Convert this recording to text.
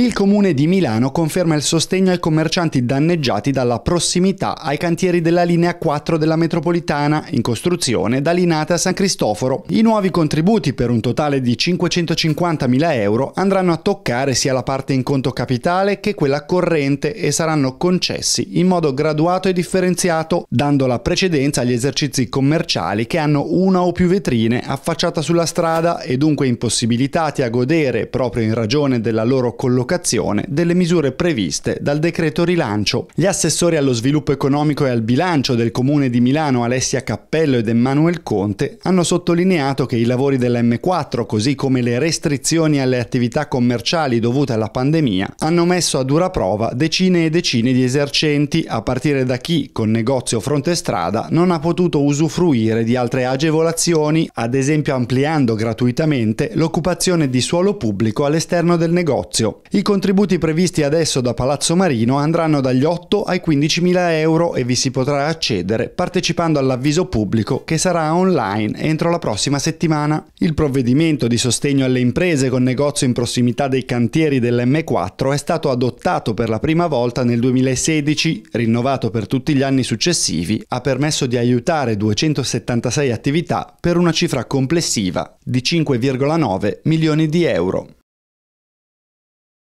Il comune di Milano conferma il sostegno ai commercianti danneggiati dalla prossimità ai cantieri della linea 4 della metropolitana in costruzione da Linate a San Cristoforo. I nuovi contributi per un totale di 550.000 euro andranno a toccare sia la parte in conto capitale che quella corrente e saranno concessi in modo graduato e differenziato, dando la precedenza agli esercizi commerciali che hanno una o più vetrine affacciata sulla strada e dunque impossibilitati a godere proprio in ragione della loro collocazione allocazione delle misure previste dal decreto rilancio. Gli assessori allo sviluppo economico e al bilancio del Comune di Milano Alessia Cappello ed Emmanuel Conte hanno sottolineato che i lavori della M4, così come le restrizioni alle attività commerciali dovute alla pandemia, hanno messo a dura prova decine e decine di esercenti, a partire da chi, con negozio fronte strada, non ha potuto usufruire di altre agevolazioni, ad esempio ampliando gratuitamente l'occupazione di suolo pubblico all'esterno del negozio. I contributi previsti adesso da Palazzo Marino andranno dagli 8 ai 15.000 euro e vi si potrà accedere partecipando all'avviso pubblico che sarà online entro la prossima settimana. Il provvedimento di sostegno alle imprese con negozio in prossimità dei cantieri dell'M4 è stato adottato per la prima volta nel 2016, rinnovato per tutti gli anni successivi, ha permesso di aiutare 276 attività per una cifra complessiva di 5,9 milioni di euro.